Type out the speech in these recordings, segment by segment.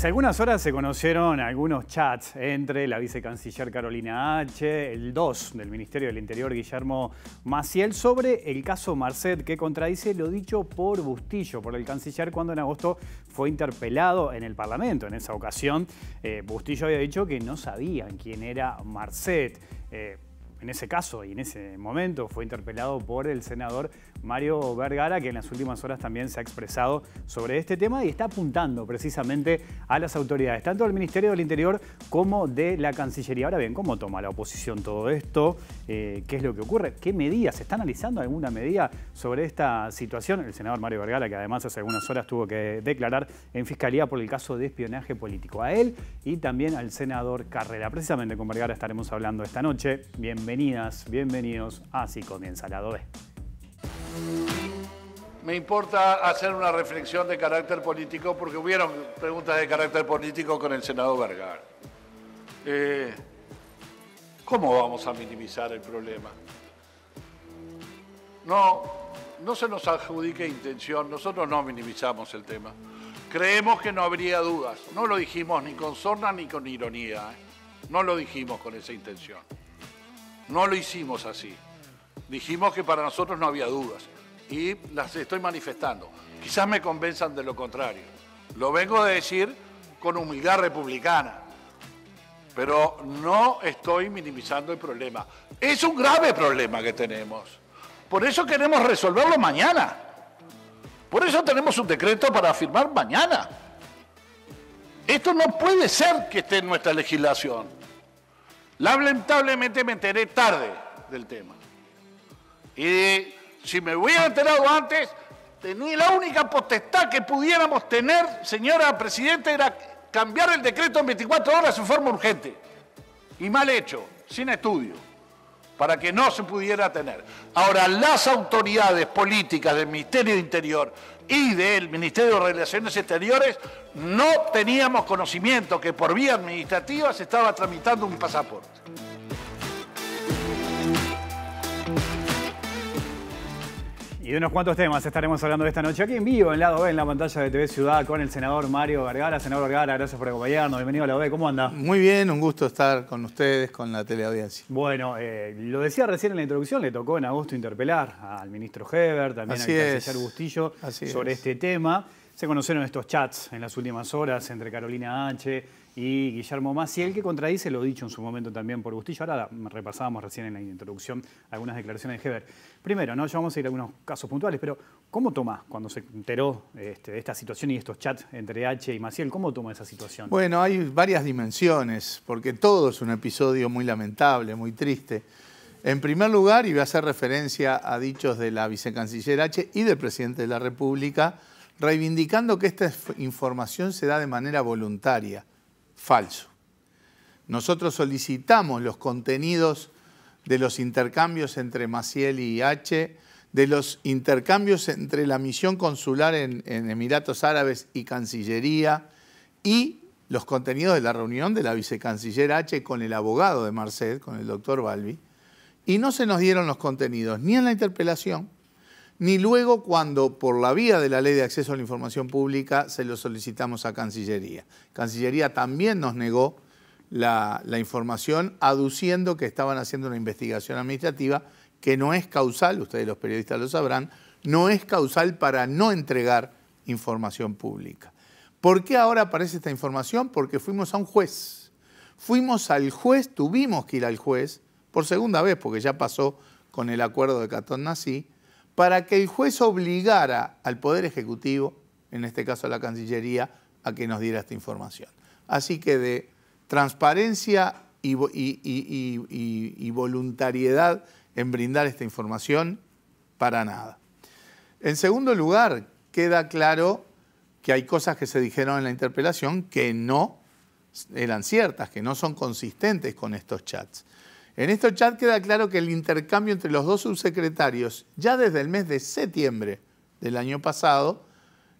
Hace algunas horas se conocieron algunos chats entre la vicecanciller Carolina H, el 2 del Ministerio del Interior Guillermo Maciel sobre el caso Marcet que contradice lo dicho por Bustillo, por el canciller cuando en agosto fue interpelado en el Parlamento. En esa ocasión eh, Bustillo había dicho que no sabían quién era Marcet. Eh, en ese caso y en ese momento fue interpelado por el senador Mario Vergara, que en las últimas horas también se ha expresado sobre este tema y está apuntando precisamente a las autoridades, tanto del Ministerio del Interior como de la Cancillería. Ahora bien, ¿cómo toma la oposición todo esto? Eh, ¿Qué es lo que ocurre? ¿Qué medidas? ¿Se está analizando alguna medida sobre esta situación? El senador Mario Vergara, que además hace algunas horas tuvo que declarar en Fiscalía por el caso de espionaje político a él y también al senador Carrera. Precisamente con Vergara estaremos hablando esta noche. Bienvenido bienvenidas, bienvenidos a Así comienza la B. Me importa hacer una reflexión de carácter político porque hubieron preguntas de carácter político con el senador Vergara. Eh, ¿Cómo vamos a minimizar el problema? No, no se nos adjudique intención, nosotros no minimizamos el tema. Creemos que no habría dudas, no lo dijimos ni con sorna ni con ironía, ¿eh? no lo dijimos con esa intención. No lo hicimos así. Dijimos que para nosotros no había dudas y las estoy manifestando. Quizás me convenzan de lo contrario. Lo vengo de decir con humildad republicana, pero no estoy minimizando el problema. Es un grave problema que tenemos. Por eso queremos resolverlo mañana. Por eso tenemos un decreto para firmar mañana. Esto no puede ser que esté en nuestra legislación. Lamentablemente me enteré tarde del tema. Y si me hubiera enterado antes, tenía la única potestad que pudiéramos tener, señora Presidenta, era cambiar el decreto en 24 horas en forma urgente. Y mal hecho, sin estudio, para que no se pudiera tener. Ahora, las autoridades políticas del Ministerio de Interior y del Ministerio de Relaciones Exteriores no teníamos conocimiento que por vía administrativa se estaba tramitando un pasaporte. Y de unos cuantos temas estaremos hablando esta noche aquí en vivo, en Lado B, en la pantalla de TV Ciudad, con el senador Mario Vergara. Senador Vergara, gracias por acompañarnos. Bienvenido a Lado B, ¿cómo anda? Muy bien, un gusto estar con ustedes, con la teleaudiencia. Bueno, eh, lo decía recién en la introducción, le tocó en agosto interpelar al ministro Heber, también al canciller Bustillo, sobre este tema. Se conocieron estos chats en las últimas horas entre Carolina Anche y Guillermo Maciel, que contradice lo dicho en su momento también por Bustillo. Ahora repasábamos recién en la introducción algunas declaraciones de Heber. Primero, ¿no? ya vamos a ir a algunos casos puntuales, pero ¿cómo toma cuando se enteró este, de esta situación y estos chats entre H y Maciel, cómo toma esa situación? Bueno, hay varias dimensiones, porque todo es un episodio muy lamentable, muy triste. En primer lugar, y voy a hacer referencia a dichos de la vicecanciller H y del presidente de la República, reivindicando que esta información se da de manera voluntaria falso. Nosotros solicitamos los contenidos de los intercambios entre Maciel y H, de los intercambios entre la misión consular en, Emiratos Árabes y Cancillería, y los contenidos de la reunión de la vicecanciller H con el abogado de Marcet, con el doctor Balbi, y no se nos dieron los contenidos, ni en la interpelación, ni luego cuando por la vía de la Ley de Acceso a la Información Pública se lo solicitamos a Cancillería. Cancillería también nos negó la, información aduciendo que estaban haciendo una investigación administrativa que no es causal, ustedes los periodistas lo sabrán, no es causal para no entregar información pública. ¿Por qué ahora aparece esta información? Porque fuimos a un juez. Fuimos al juez, tuvimos que ir al juez, por segunda vez, porque ya pasó con el acuerdo de Catón Nací, para que el juez obligara al Poder Ejecutivo, en este caso a la Cancillería, a que nos diera esta información. Así que de transparencia y, voluntariedad en brindar esta información, para nada. En segundo lugar, queda claro que hay cosas que se dijeron en la interpelación que no eran ciertas, que no son consistentes con estos chats. En este chat queda claro que el intercambio entre los dos subsecretarios, ya desde el mes de septiembre del año pasado,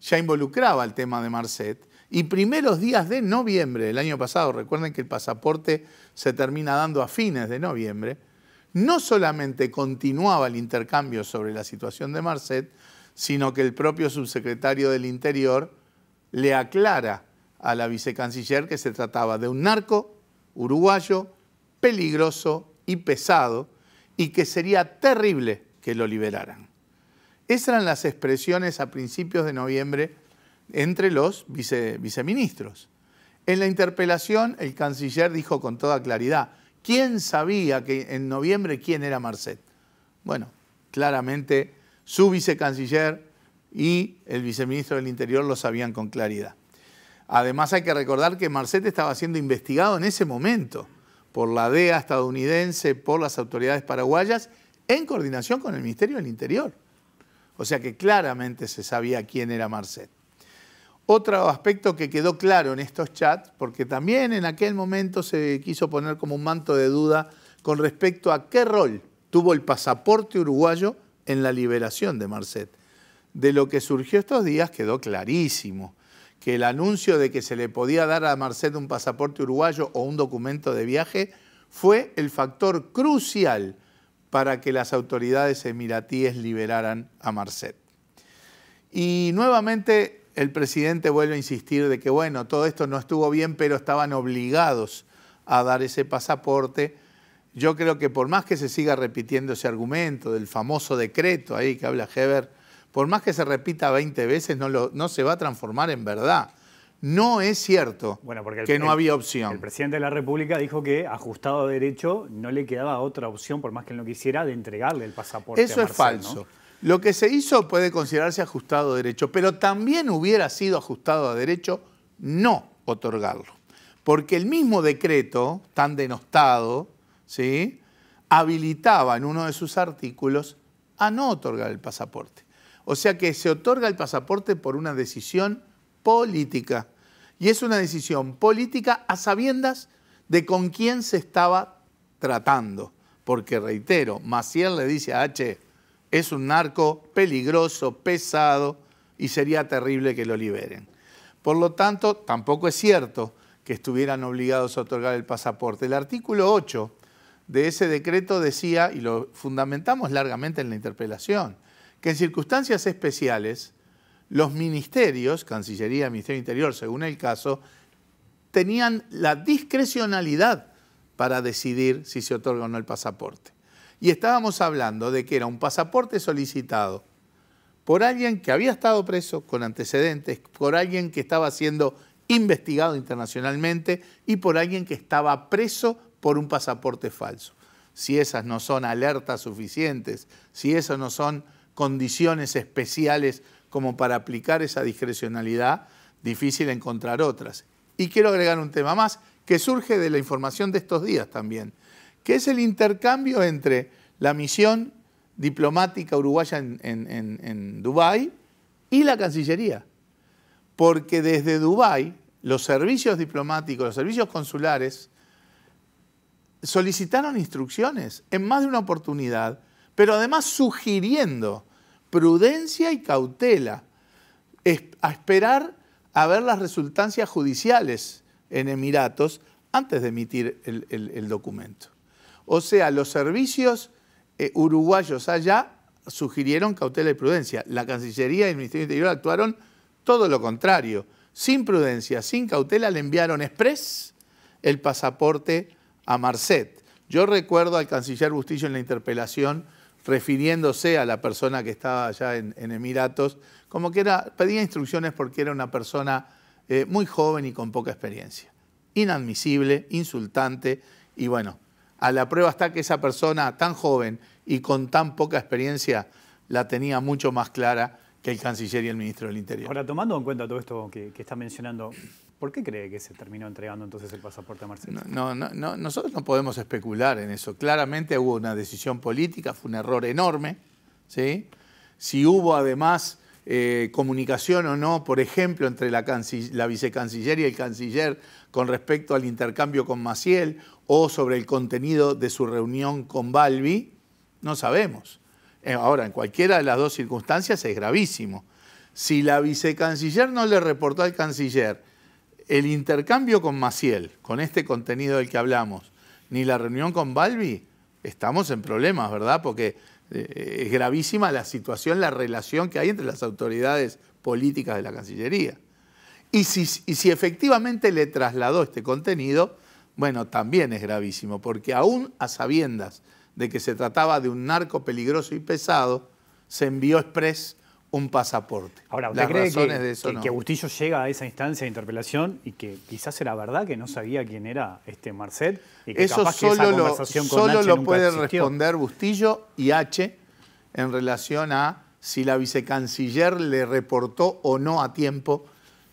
ya involucraba el tema de Marcet. Y primeros días de noviembre del año pasado, recuerden que el pasaporte se termina dando a fines de noviembre, no solamente continuaba el intercambio sobre la situación de Marcet, sino que el propio subsecretario del Interior le aclara a la vicecanciller que se trataba de un narco uruguayo peligroso y pesado y que sería terrible que lo liberaran. Esas eran las expresiones a principios de noviembre entre los viceministros. En la interpelación, el canciller dijo con toda claridad, ¿quién sabía que en noviembre quién era Marcet? Bueno, claramente su vicecanciller y el viceministro del Interior lo sabían con claridad. Además hay que recordar que Marcet estaba siendo investigado en ese momento por la DEA estadounidense, por las autoridades paraguayas, en coordinación con el Ministerio del Interior. O sea que claramente se sabía quién era Marcet. Otro aspecto que quedó claro en estos chats, porque también en aquel momento se quiso poner como un manto de duda con respecto a qué rol tuvo el pasaporte uruguayo en la liberación de Marcet. De lo que surgió estos días quedó clarísimo que el anuncio de que se le podía dar a Marcet un pasaporte uruguayo o un documento de viaje fue el factor crucial para que las autoridades emiratíes liberaran a Marcet. Y nuevamente el presidente vuelve a insistir de que, bueno, todo esto no estuvo bien, pero estaban obligados a dar ese pasaporte. Yo creo que por más que se siga repitiendo ese argumento del famoso decreto ahí que habla Heber, por más que se repita 20 veces, no, se va a transformar en verdad. No es cierto que no había opción. El presidente de la República dijo que, ajustado a derecho, no le quedaba otra opción, por más que él no quisiera, de entregarle el pasaporte. Eso Eso es falso. Lo que se hizo puede considerarse ajustado a derecho, pero también hubiera sido ajustado a derecho no otorgarlo. Porque el mismo decreto, tan denostado, ¿sí? habilitaba en uno de sus artículos a no otorgar el pasaporte. O sea que se otorga el pasaporte por una decisión política. Y es una decisión política a sabiendas de con quién se estaba tratando. Porque reitero, Maciel le dice a H, es un narco peligroso, pesado, y sería terrible que lo liberen. Por lo tanto, tampoco es cierto que estuvieran obligados a otorgar el pasaporte. El artículo 8 de ese decreto decía, y lo fundamentamos largamente en la interpelación, que en circunstancias especiales los ministerios, Cancillería, Ministerio Interior, según el caso, tenían la discrecionalidad para decidir si se otorga o no el pasaporte. Y estábamos hablando de que era un pasaporte solicitado por alguien que había estado preso con antecedentes, por alguien que estaba siendo investigado internacionalmente y por alguien que estaba preso por un pasaporte falso. Si esas no son alertas suficientes, si esas no son condiciones especiales como para aplicar esa discrecionalidad, difícil encontrar otras. Y quiero agregar un tema más que surge de la información de estos días también, que es el intercambio entre la misión diplomática uruguaya en, en, en Dubái y la Cancillería. Porque desde Dubái los servicios diplomáticos, los servicios consulares, solicitaron instrucciones en más de una oportunidad pero además sugiriendo prudencia y cautela, a esperar a ver las resultancias judiciales en Emiratos antes de emitir el, documento. O sea, los servicios eh, uruguayos allá sugirieron cautela y prudencia. La Cancillería y el Ministerio de Interior actuaron todo lo contrario. Sin prudencia, sin cautela, le enviaron express el pasaporte a Marcet. Yo recuerdo al canciller Bustillo en la interpelación refiriéndose a la persona que estaba allá en, Emiratos, como que era, pedía instrucciones porque era una persona eh, muy joven y con poca experiencia. Inadmisible, insultante y bueno, a la prueba está que esa persona tan joven y con tan poca experiencia la tenía mucho más clara que el canciller y el ministro del Interior. Ahora, tomando en cuenta todo esto que está mencionando, ¿Por qué cree que se terminó entregando entonces el pasaporte a Marcelo? No, no, no, nosotros no podemos especular en eso. Claramente hubo una decisión política, fue un error enorme. ¿sí? Si hubo además eh, comunicación o no, por ejemplo, entre la, vicecanciller y el canciller con respecto al intercambio con Maciel o sobre el contenido de su reunión con Balbi, no sabemos. Eh, ahora, en cualquiera de las dos circunstancias es gravísimo. Si la vicecanciller no le reportó al canciller, el intercambio con Maciel, con este contenido del que hablamos, ni la reunión con Balbi, estamos en problemas, ¿verdad? Porque eh, es gravísima la situación, la relación que hay entre las autoridades políticas de la Cancillería. Y si, si efectivamente le trasladó este contenido, bueno, también es gravísimo, porque aún a sabiendas de que se trataba de un narco peligroso y pesado, se envió express un pasaporte. Ahora, ¿usted cree que, Bustillo llega a esa instancia de interpelación y que quizás era verdad que no sabía quién era este Marcet? eso solo, lo, solo lo puede responder Bustillo y H en relación a si la vicecanciller le reportó o no a tiempo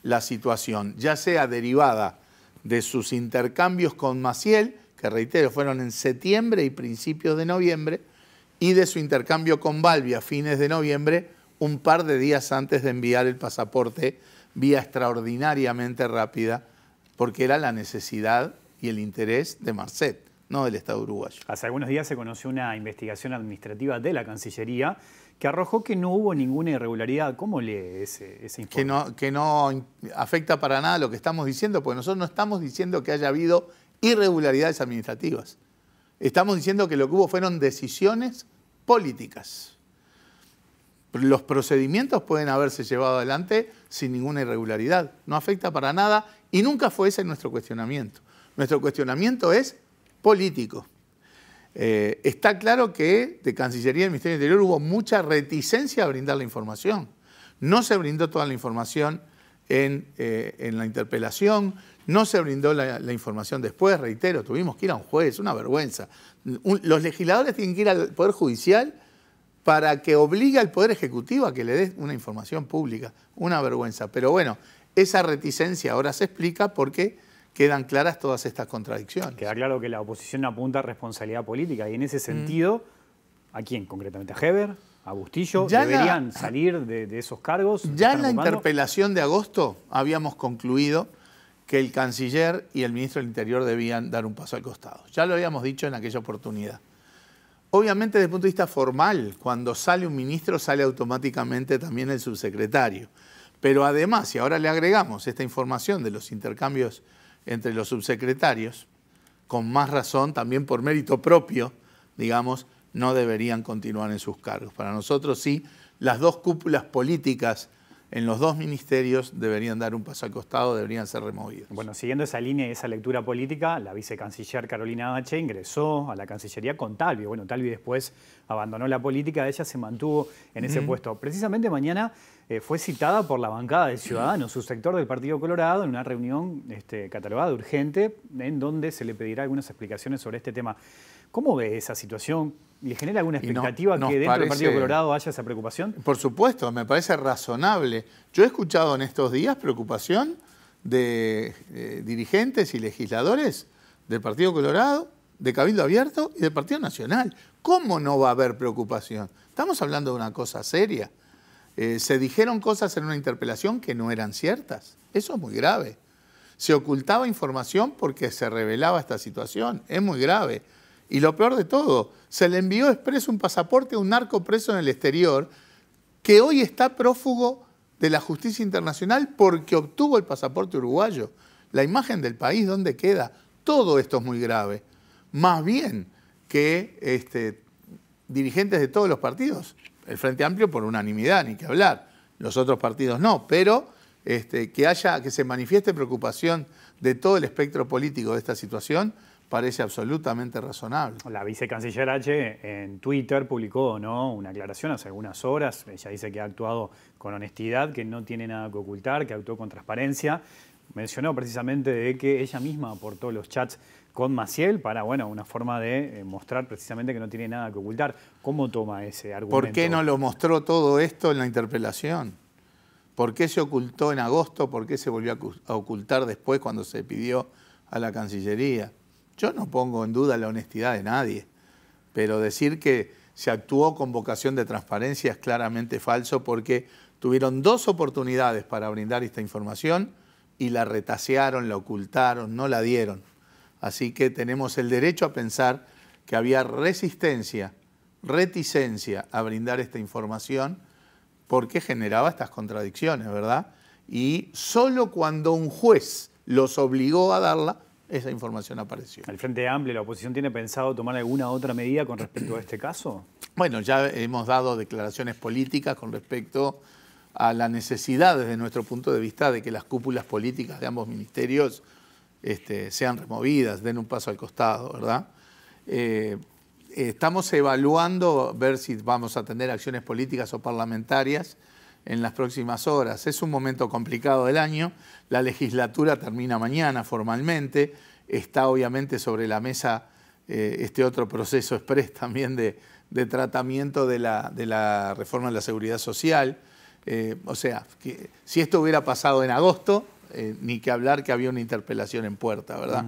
la situación, ya sea derivada de sus intercambios con Maciel, que reitero, fueron en septiembre y principios de noviembre, y de su intercambio con Balbi a fines de noviembre, un par de días antes de enviar el pasaporte vía extraordinariamente rápida, porque era la necesidad y el interés de Marcet, no del Estado uruguayo. Hace algunos días se conoció una investigación administrativa de la Cancillería que arrojó que no hubo ninguna irregularidad. ¿Cómo lee ese, informe? Que no, que no afecta para nada lo que estamos diciendo, porque nosotros no estamos diciendo que haya habido irregularidades administrativas. Estamos diciendo que lo que hubo fueron decisiones políticas. Los procedimientos pueden haberse llevado adelante sin ninguna irregularidad, no afecta para nada y nunca fue ese nuestro cuestionamiento. Nuestro cuestionamiento es político. Eh, está claro que de Cancillería del Ministerio del Interior hubo mucha reticencia a brindar la información. No se brindó toda la información en, eh, la interpelación, no se brindó la, información después, reitero, tuvimos que ir a un juez, una vergüenza. los legisladores tienen que ir al Poder Judicial para que obligue al Poder Ejecutivo a que le dé una información pública. Una vergüenza. Pero bueno, esa reticencia ahora se explica porque quedan claras todas estas contradicciones. Queda claro que la oposición apunta a responsabilidad política y en ese mm. sentido, ¿a quién concretamente? ¿A Heber? ¿A Bustillo? ¿Deberían salir de, esos cargos? Ya en la interpelación de agosto habíamos concluido que el canciller y el ministro del Interior debían dar un paso al costado. Ya lo habíamos dicho en aquella oportunidad. Obviamente desde el punto de vista formal, cuando sale un ministro sale automáticamente también el subsecretario. Pero además, si ahora le agregamos esta información de los intercambios entre los subsecretarios, con más razón, también por mérito propio, digamos, no deberían continuar en sus cargos. Para nosotros sí, las dos cúpulas políticas en los dos ministerios deberían dar un paso al costado, deberían ser removidos. Bueno, siguiendo esa línea y esa lectura política, la vicecanciller Carolina H. ingresó a la Cancillería con Talvi. Bueno, Talvi después abandonó la política, ella se mantuvo en ese puesto. Precisamente mañana eh, fue citada por la bancada de Ciudadanos, su sector del Partido Colorado, en una reunión este, catalogada de urgente, en donde se le pedirá algunas explicaciones sobre este tema. ¿Cómo ve esa situación? ¿Le genera alguna expectativa que dentro del Partido Colorado haya esa preocupación? Por supuesto, me parece razonable. Yo he escuchado en estos días preocupación de eh, dirigentes y legisladores del Partido Colorado, de Cabildo Abierto y del Partido Nacional. ¿Cómo no va a haber preocupación? Estamos hablando de una cosa seria. Eh, se dijeron cosas en una interpelación que no eran ciertas. Eso es muy grave. Se ocultaba información porque se revelaba esta situación. Es muy grave. Y lo peor de todo, se le envió expreso un pasaporte a un narco preso en el exterior que hoy está prófugo de la justicia internacional porque obtuvo el pasaporte uruguayo. La imagen del país, ¿dónde queda? Todo esto es muy grave. Más bien que este, dirigentes de todos los partidos, el Frente Amplio por unanimidad, ni que hablar, los otros partidos no, pero este, que, haya, que se manifieste preocupación de todo el espectro político de esta situación parece absolutamente razonable. La vicecanciller H en Twitter publicó ¿no? una aclaración hace algunas horas. Ella dice que ha actuado con honestidad, que no tiene nada que ocultar, que actuó con transparencia. Mencionó precisamente de que ella misma aportó los chats con Maciel para, bueno, una forma de eh, mostrar precisamente que no tiene nada que ocultar. ¿Cómo toma ese argumento? ¿Por qué no lo mostró todo esto en la interpelación? ¿Por qué se ocultó en agosto? ¿Por qué se volvió a ocultar después cuando se pidió a la Cancillería? Yo no pongo en duda la honestidad de nadie, pero decir que se actuó con vocación de transparencia es claramente falso porque tuvieron dos oportunidades para brindar esta información y la retasearon, la ocultaron, no la dieron. Así que tenemos el derecho a pensar que había resistencia, reticencia a brindar esta información porque generaba estas contradicciones, ¿verdad? Y solo cuando un juez los obligó a darla esa información apareció. ¿Al Frente Amplio la oposición tiene pensado tomar alguna otra medida con respecto a este caso? Bueno, ya hemos dado declaraciones políticas con respecto a la necesidad desde nuestro punto de vista de que las cúpulas políticas de ambos ministerios este, sean removidas, den un paso al costado, ¿verdad? Eh, estamos evaluando ver si vamos a tener acciones políticas o parlamentarias en las próximas horas. Es un momento complicado del año, la legislatura termina mañana formalmente, está obviamente sobre la mesa eh, este otro proceso exprés también de, tratamiento de la, reforma de la seguridad social. Eh, o sea, que, si esto hubiera pasado en agosto, eh, ni que hablar que había una interpelación en puerta, ¿verdad?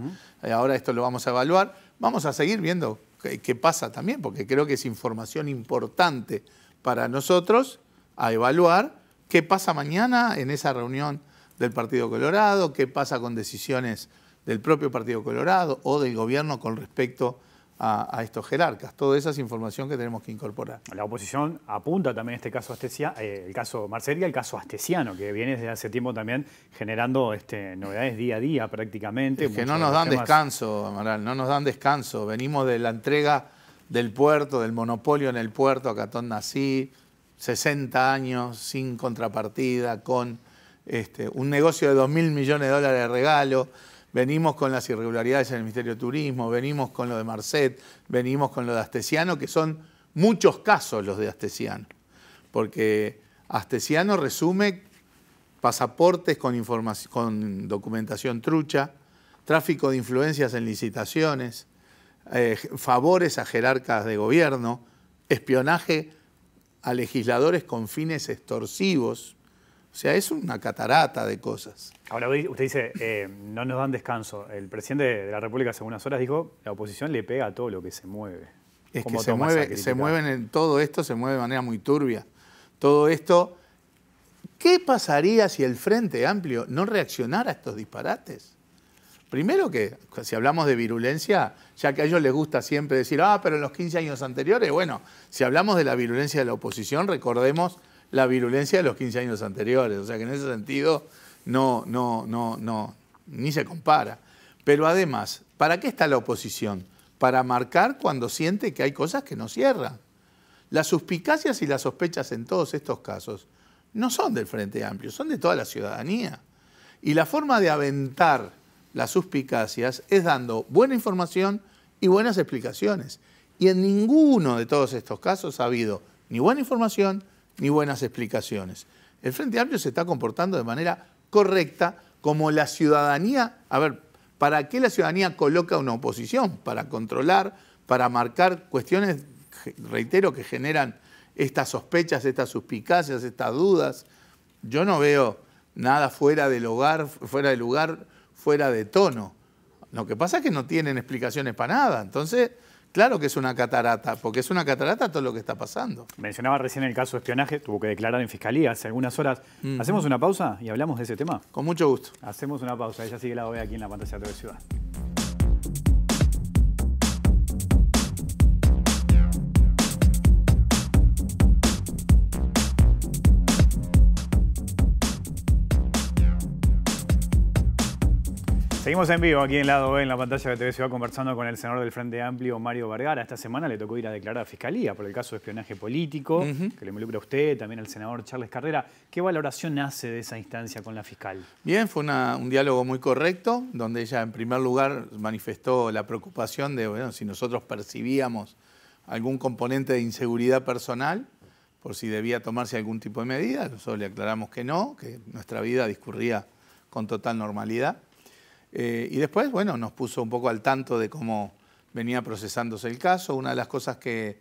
ahora esto lo vamos a evaluar. Vamos a seguir viendo qué pasa también, porque creo que es información importante para nosotros a evaluar qué pasa mañana en esa reunión del Partido Colorado, qué pasa con decisiones del propio Partido Colorado o del gobierno con respecto a, estos jerarcas. Toda esa es información que tenemos que incorporar. La oposición apunta también este caso eh, el caso Marcelia, el caso Astesiano, que viene desde hace tiempo también generando este, novedades día a día prácticamente. que no nos dan descanso, Amaral, no nos dan descanso. Venimos de la entrega del puerto, del monopolio en el puerto a Catón Nací, 60 años sin contrapartida, con este, un negocio de 2 mil millones de dólares de regalo, venimos con las irregularidades en el Ministerio de Turismo, venimos con lo de Marcet, venimos con lo de Astesiano, que son muchos casos los de Astesiano, porque Astesiano resume pasaportes con, con documentación trucha, tráfico de influencias en licitaciones, eh, favores a jerarcas de gobierno, espionaje a legisladores con fines extorsivos. O sea, es una catarata de cosas. Ahora usted dice, eh, no nos dan descanso. El presidente de la República hace unas horas dijo, la oposición le pega a todo lo que se mueve. Es que se, mueve, se mueven en todo esto, se mueve de manera muy turbia. Todo esto, ¿qué pasaría si el Frente Amplio no reaccionara a estos disparates? Primero que, si hablamos de virulencia, ya que a ellos les gusta siempre decir, ah, pero en los 15 años anteriores, bueno, si hablamos de la virulencia de la oposición, recordemos la virulencia de los 15 años anteriores. O sea que en ese sentido no, no, no, no, ni se compara. Pero además, ¿para qué está la oposición? Para marcar cuando siente que hay cosas que no cierran. Las suspicacias y las sospechas en todos estos casos no son del Frente Amplio, son de toda la ciudadanía. Y la forma de aventar las suspicacias es dando buena información y buenas explicaciones. Y en ninguno de todos estos casos ha habido ni buena información ni buenas explicaciones. El Frente Amplio se está comportando de manera correcta como la ciudadanía... A ver, ¿para qué la ciudadanía coloca una oposición? Para controlar, para marcar cuestiones, reitero, que generan estas sospechas, estas suspicacias, estas dudas. Yo no veo nada fuera del hogar, fuera del lugar fuera de tono. Lo que pasa es que no tienen explicaciones para nada. Entonces, claro que es una catarata, porque es una catarata todo lo que está pasando. Mencionaba recién el caso de espionaje, tuvo que declarar en fiscalía hace algunas horas. ¿Hacemos una pausa y hablamos de ese tema? Con mucho gusto. Hacemos una pausa, ella sigue la OEA aquí en la pantalla de Ciudad. Seguimos en vivo aquí en lado en la pantalla de TV Ciudad, conversando con el senador del Frente Amplio, Mario Vergara. Esta semana le tocó ir a declarar a Fiscalía por el caso de espionaje político, que le involucra a usted, también al senador Charles Carrera. ¿Qué valoración hace de esa instancia con la fiscal? Bien, fue un diálogo muy correcto, donde ella en primer lugar manifestó la preocupación de, si nosotros percibíamos algún componente de inseguridad personal, por si debía tomarse algún tipo de medida, nosotros le aclaramos que no, que nuestra vida discurría con total normalidad eh, y después, bueno, nos puso un poco al tanto de cómo venía procesándose el caso. Una de las cosas que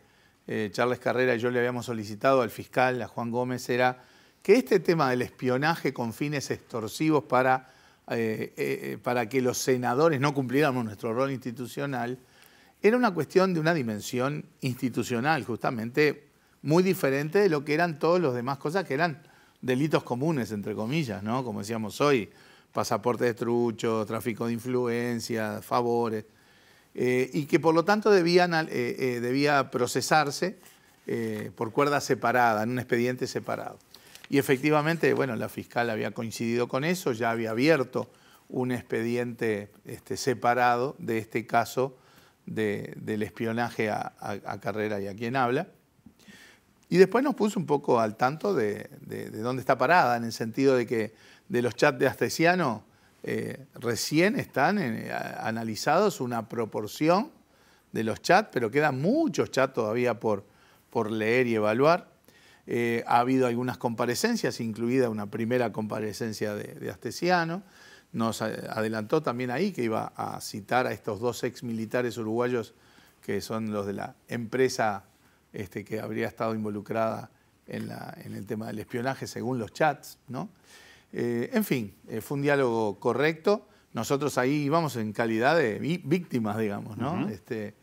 eh, Charles Carrera y yo le habíamos solicitado al fiscal, a Juan Gómez, era que este tema del espionaje con fines extorsivos para, eh, para que los senadores no cumpliéramos nuestro rol institucional, era una cuestión de una dimensión institucional, justamente muy diferente de lo que eran todos los demás cosas que eran delitos comunes, entre comillas, ¿no? Como decíamos hoy, pasaporte de truchos, tráfico de influencias, favores, eh, y que por lo tanto debían, eh, eh, debía procesarse por cuerda separada, en un expediente separado. Y efectivamente, bueno, la fiscal había coincidido con eso, ya había abierto un expediente este, separado de este caso del espionaje a, Carrera y a quien habla. Y después nos puso un poco al tanto de, dónde está parada, en el sentido de que de los chats de Astesiano eh, recién están eh, analizados una proporción de los chats, pero quedan muchos chats todavía por, por leer y evaluar. Eh, ha habido algunas comparecencias, incluida una primera comparecencia de, Astesiano. Nos adelantó también ahí que iba a citar a estos dos ex militares uruguayos que son los de la empresa este, que habría estado involucrada en, en, el tema del espionaje según los chats, ¿no? Eh, en fin, eh, fue un diálogo correcto. Nosotros ahí íbamos en calidad de víctimas, digamos, ¿no? Este,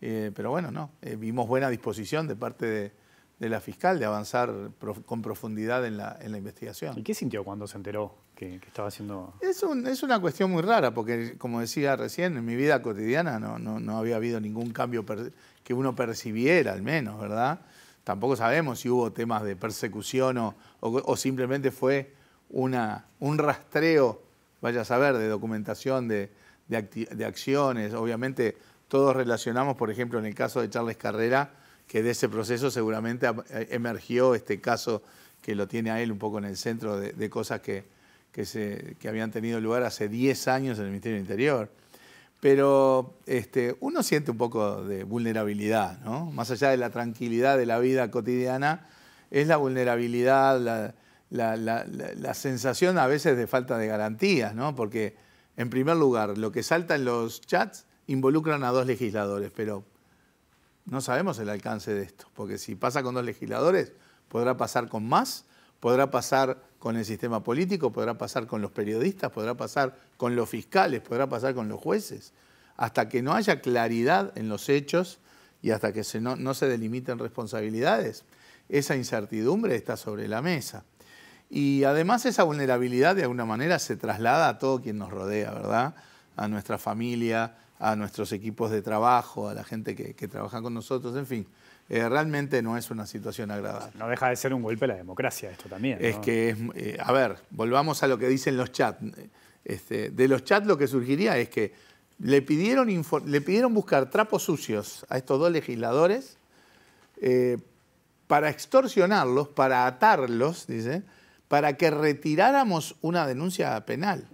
eh, pero bueno, no, vimos buena disposición de parte de, la fiscal de avanzar con profundidad en la, investigación. ¿Y qué sintió cuando se enteró que, estaba haciendo...? Es, un, es, una cuestión muy rara, porque como decía recién, en mi vida cotidiana no, había habido ningún cambio que uno percibiera, al menos, ¿verdad? Tampoco sabemos si hubo temas de persecución o simplemente fue un rastreo, vaya a saber, de documentación, de, acciones. Obviamente todos relacionamos, por ejemplo, en el caso de Charles Carrera, que de ese proceso seguramente eh, emergió este caso que lo tiene a él un poco en el centro de, cosas que, que, se, habían tenido lugar hace 10 años en el Ministerio del Interior. Pero este, uno siente un poco de vulnerabilidad, ¿no? Más allá de la tranquilidad de la vida cotidiana, es la vulnerabilidad, la, la, sensación a veces de falta de garantías, ¿no? Porque, en primer lugar, lo que salta en los chats involucran a dos legisladores, pero no sabemos el alcance de esto, porque si pasa con dos legisladores, podrá pasar con más, podrá pasar con el sistema político, podrá pasar con los periodistas, podrá pasar con los fiscales, podrá pasar con los jueces. Hasta que no haya claridad en los hechos y hasta que no se delimiten responsabilidades, esa incertidumbre está sobre la mesa. Y además esa vulnerabilidad de alguna manera se traslada a todo quien nos rodea, ¿verdad? A nuestra familia, a nuestros equipos de trabajo, a la gente que, trabaja con nosotros, en fin. Eh, realmente no es una situación agradable. No deja de ser un golpe a la democracia esto también. Es que, eh, a ver, volvamos a lo que dicen los chats. Este, de los chats lo que surgiría es que le pidieron, le pidieron buscar trapos sucios a estos dos legisladores eh, para extorsionarlos, para atarlos, dice para que retiráramos una denuncia penal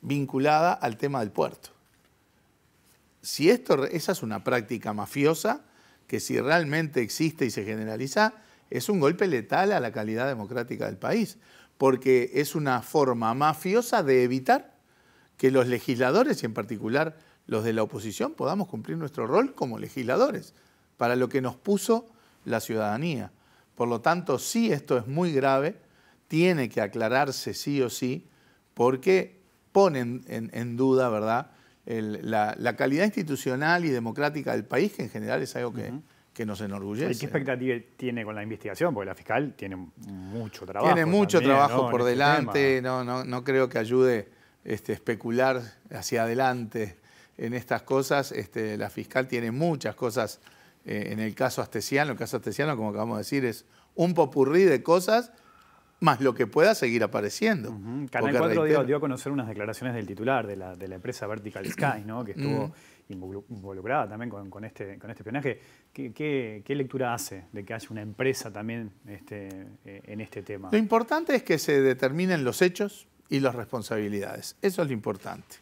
vinculada al tema del puerto. Si esto, esa es una práctica mafiosa que si realmente existe y se generaliza, es un golpe letal a la calidad democrática del país, porque es una forma mafiosa de evitar que los legisladores, y en particular los de la oposición, podamos cumplir nuestro rol como legisladores, para lo que nos puso la ciudadanía. Por lo tanto, sí, esto es muy grave tiene que aclararse sí o sí porque pone en, duda, ¿verdad?, la, calidad institucional y democrática del país, que en general es algo que, nos enorgullece. qué expectativa tiene con la investigación? Porque la fiscal tiene mucho trabajo. Tiene mucho trabajo por este delante, no, no, no creo que ayude este, especular hacia adelante en estas cosas. Este, la fiscal tiene muchas cosas eh, en el caso Asteciano, El caso Asteciano, como acabamos de decir, es un popurrí de cosas más lo que pueda seguir apareciendo. Canal 4 dio, a conocer unas declaraciones del titular de la, de la empresa Vertical Sky, ¿no? que estuvo mm. involucrada también con, este, con este espionaje. ¿Qué, lectura hace de que haya una empresa también este, eh, en este tema? Lo importante es que se determinen los hechos y las responsabilidades. Eso es lo importante.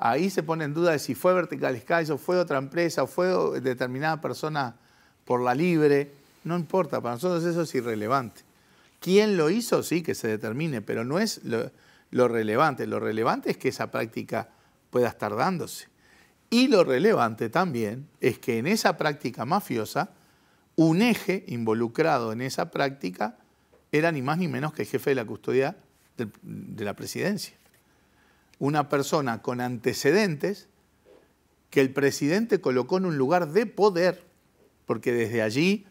Ahí se pone en duda de si fue Vertical Sky o fue otra empresa o fue determinada persona por la libre. No importa, para nosotros eso es irrelevante. ¿Quién lo hizo? Sí, que se determine, pero no es lo, relevante. Lo relevante es que esa práctica pueda estar dándose. Y lo relevante también es que en esa práctica mafiosa, un eje involucrado en esa práctica era ni más ni menos que el jefe de la custodia de la presidencia. Una persona con antecedentes que el presidente colocó en un lugar de poder, porque desde allí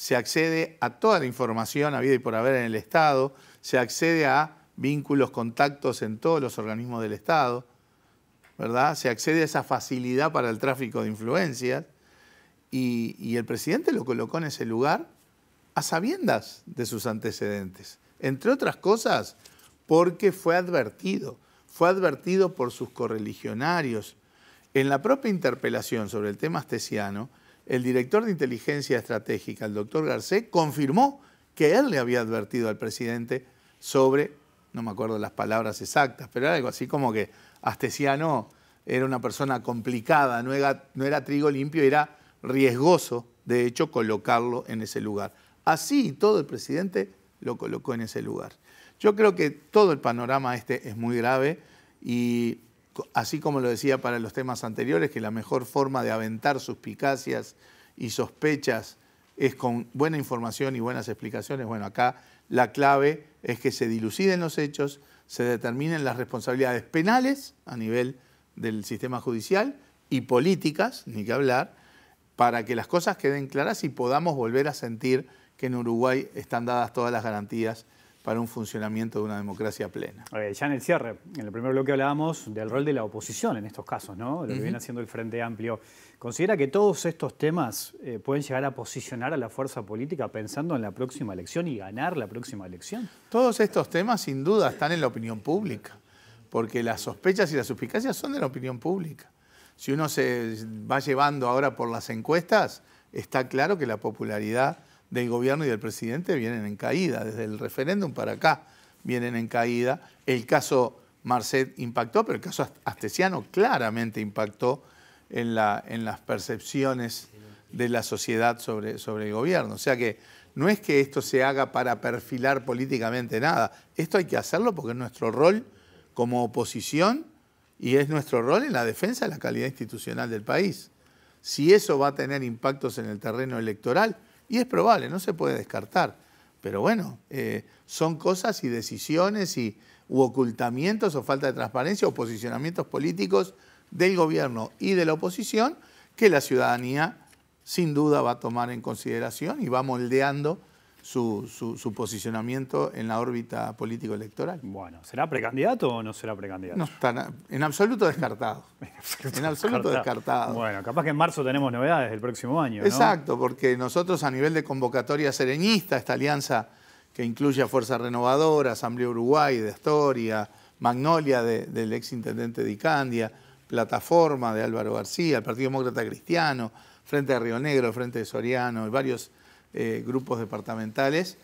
se accede a toda la información habida y por haber en el Estado, se accede a vínculos, contactos en todos los organismos del Estado, ¿verdad? Se accede a esa facilidad para el tráfico de influencias y, y el presidente lo colocó en ese lugar a sabiendas de sus antecedentes, entre otras cosas porque fue advertido, fue advertido por sus correligionarios. En la propia interpelación sobre el tema astesiano, el director de inteligencia estratégica, el doctor garcés confirmó que él le había advertido al presidente sobre, no me acuerdo las palabras exactas, pero era algo así como que Astesiano era una persona complicada, no era, no era trigo limpio, era riesgoso, de hecho, colocarlo en ese lugar. Así todo el presidente lo colocó en ese lugar. Yo creo que todo el panorama este es muy grave y así como lo decía para los temas anteriores, que la mejor forma de aventar suspicacias y sospechas es con buena información y buenas explicaciones. Bueno, acá la clave es que se diluciden los hechos, se determinen las responsabilidades penales a nivel del sistema judicial y políticas, ni que hablar, para que las cosas queden claras y podamos volver a sentir que en Uruguay están dadas todas las garantías para un funcionamiento de una democracia plena. ya en el cierre, en el primer bloque hablábamos del rol de la oposición en estos casos, ¿no? Lo que viene haciendo el Frente Amplio. ¿Considera que todos estos temas eh, pueden llegar a posicionar a la fuerza política pensando en la próxima elección y ganar la próxima elección? Todos estos temas, sin duda, están en la opinión pública, porque las sospechas y las suspicacias son de la opinión pública. Si uno se va llevando ahora por las encuestas, está claro que la popularidad del gobierno y del presidente vienen en caída, desde el referéndum para acá vienen en caída. El caso Marcet impactó, pero el caso Astesiano claramente impactó en, la, en las percepciones de la sociedad sobre, sobre el gobierno. O sea que no es que esto se haga para perfilar políticamente nada, esto hay que hacerlo porque es nuestro rol como oposición y es nuestro rol en la defensa de la calidad institucional del país. Si eso va a tener impactos en el terreno electoral, y es probable, no se puede descartar. Pero bueno, eh, son cosas y decisiones y, ocultamientos o falta de transparencia o posicionamientos políticos del gobierno y de la oposición que la ciudadanía sin duda va a tomar en consideración y va moldeando su, posicionamiento en la órbita político-electoral. Bueno, ¿será precandidato o no será precandidato? No, está en absoluto descartado. en absoluto, descartado. Bueno, capaz que en marzo tenemos novedades del próximo año. Exacto, porque nosotros a nivel de convocatoria sereñista, esta alianza que incluye a Fuerza Renovadora, Asamblea Uruguay de Astoria, Magnolia del ex intendente de Icandia, Plataforma de Álvaro García, el Partido Demócrata Cristiano, Frente de Río Negro, Frente de Soriano y varios eh, grupos departamentales.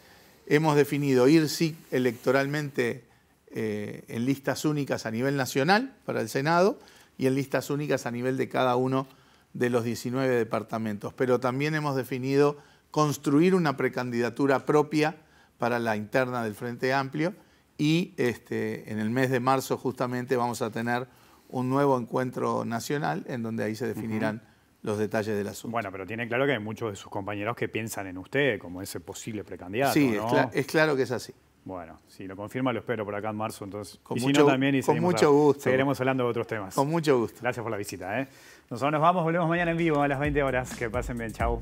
Hemos definido ir sí electoralmente eh, en listas únicas a nivel nacional para el Senado y en listas únicas a nivel de cada uno de los 19 departamentos. Pero también hemos definido construir una precandidatura propia para la interna del Frente Amplio y este, en el mes de marzo justamente vamos a tener un nuevo encuentro nacional en donde ahí se definirán los detalles del asunto. Bueno, pero tiene claro que hay muchos de sus compañeros que piensan en usted como ese posible precandidato. Sí, es, claro que es así. Bueno, si lo confirma, lo espero por acá en marzo. Entonces, con y mucho, también gusto. Seguiremos hablando de otros temas. Con mucho gusto. Gracias por la visita. ¿eh? Nosotros nos vamos, volvemos mañana en vivo a las 20 horas. Que pasen bien, chau.